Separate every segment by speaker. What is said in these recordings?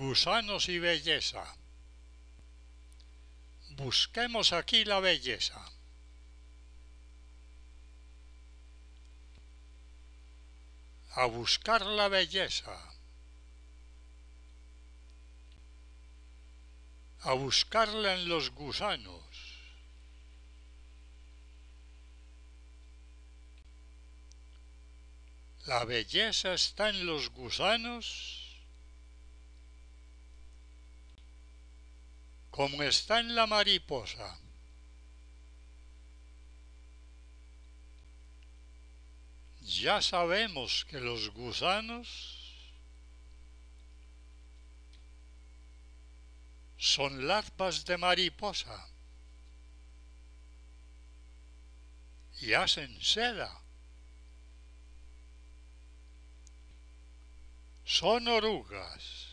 Speaker 1: Gusanos y belleza. Busquemos aquí la belleza. A buscar la belleza. A buscarla en los gusanos. La belleza está en los gusanos como está en la mariposa. Ya sabemos que los gusanos son larvas de mariposa y hacen seda. Son orugas.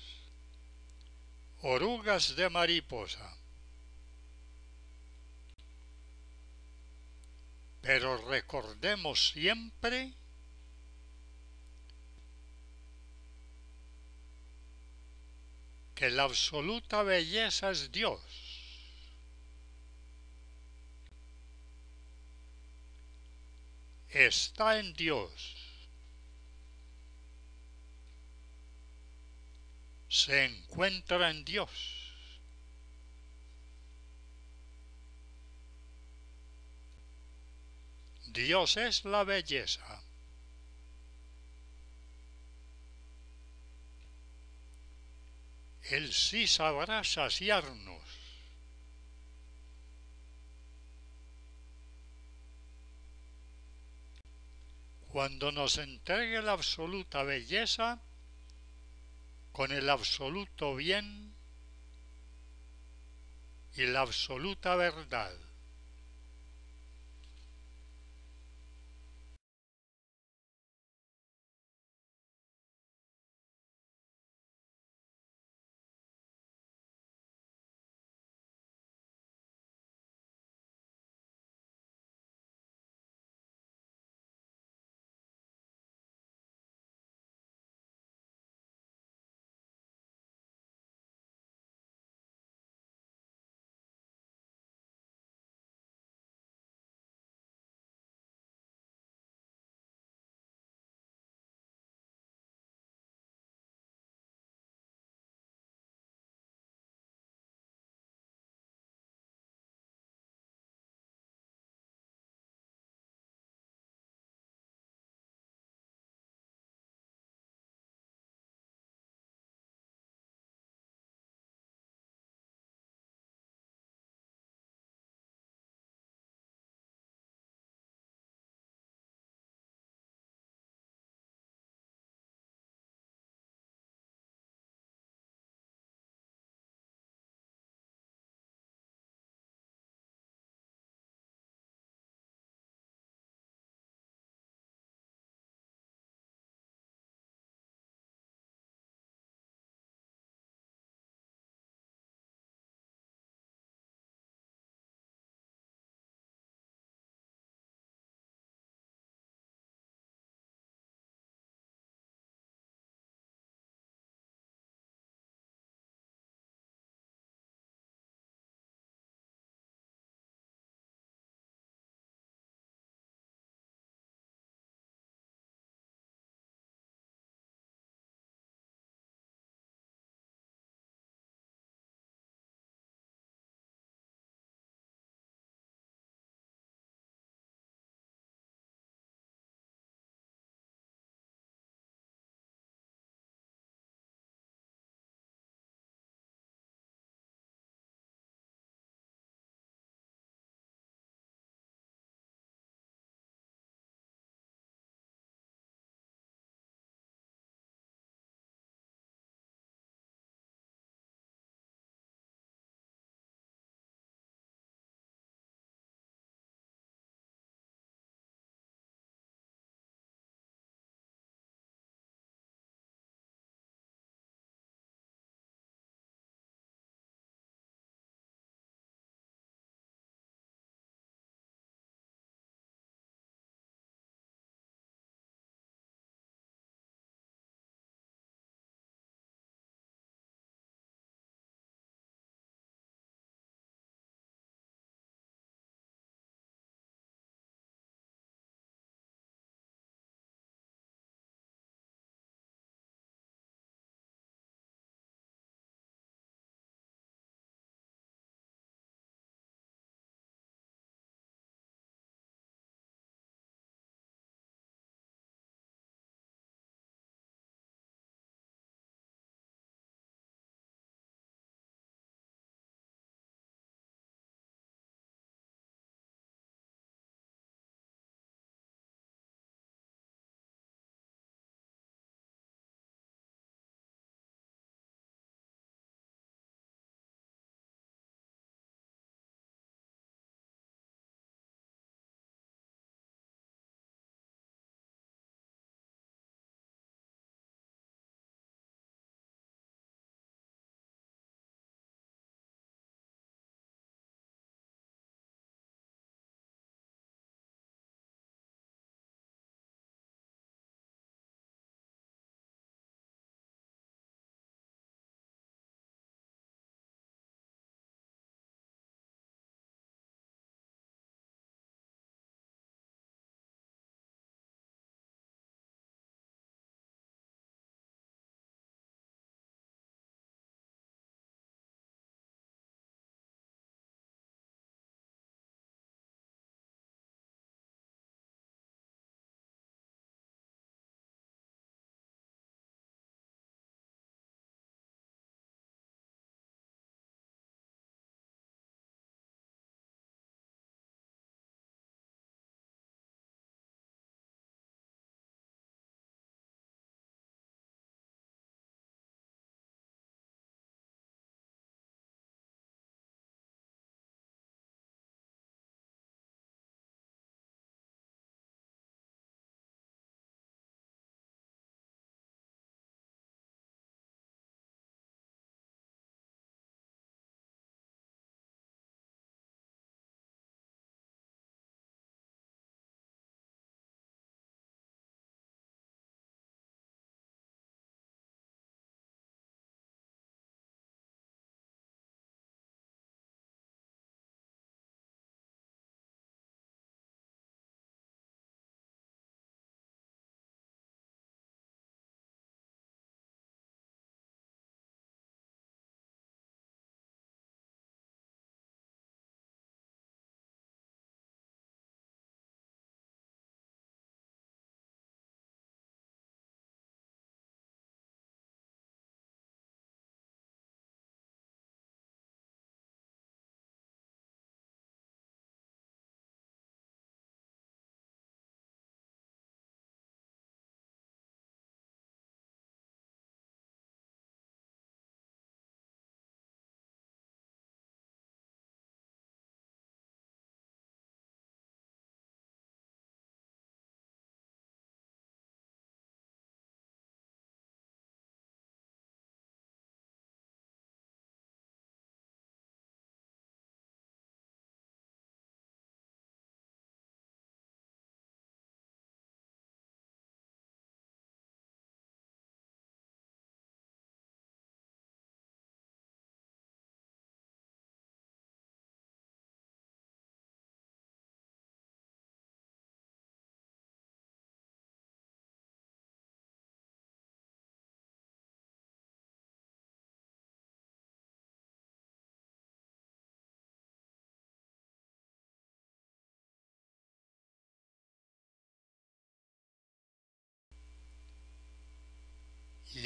Speaker 1: Orugas de mariposa. Pero recordemos siempre que la absoluta belleza es Dios. Está en Dios. se encuentra en Dios. Dios es la belleza. Él sí sabrá saciarnos. Cuando nos entregue la absoluta belleza, con el absoluto bien y la absoluta verdad.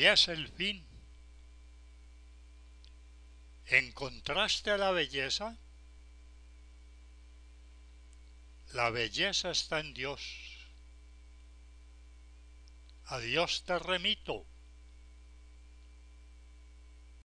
Speaker 1: es el fin. En contraste a la belleza, la belleza está en Dios. A Dios te remito.